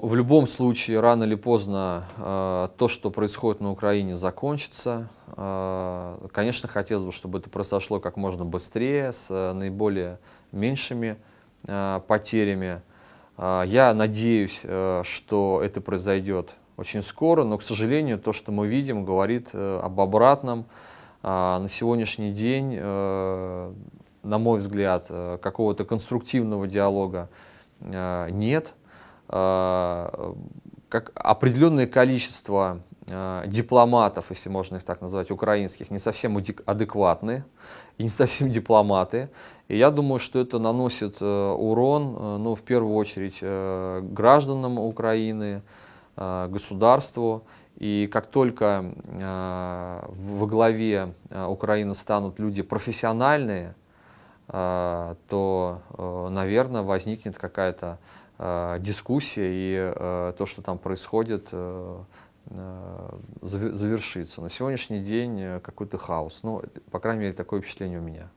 в любом случае, рано или поздно э, то, что происходит на Украине, закончится. Э, конечно, хотелось бы, чтобы это произошло как можно быстрее, с э, наиболее меньшими э, потерями. Э, я надеюсь, э, что это произойдет очень скоро, но, к сожалению, то, что мы видим, говорит э, об обратном. Э, на сегодняшний день, э, на мой взгляд, э, какого-то конструктивного диалога э, нет. Э, как определенное количество э, дипломатов, если можно их так назвать, украинских, не совсем адекватны, и не совсем дипломаты. И я думаю, что это наносит э, урон, ну, в первую очередь, гражданам Украины, государству. И как только во главе Украины станут люди профессиональные, то наверное, возникнет какая-то э, дискуссия, и э, то, что там происходит, э, завершится. На сегодняшний день какой-то хаос. Ну, по крайней мере, такое впечатление у меня.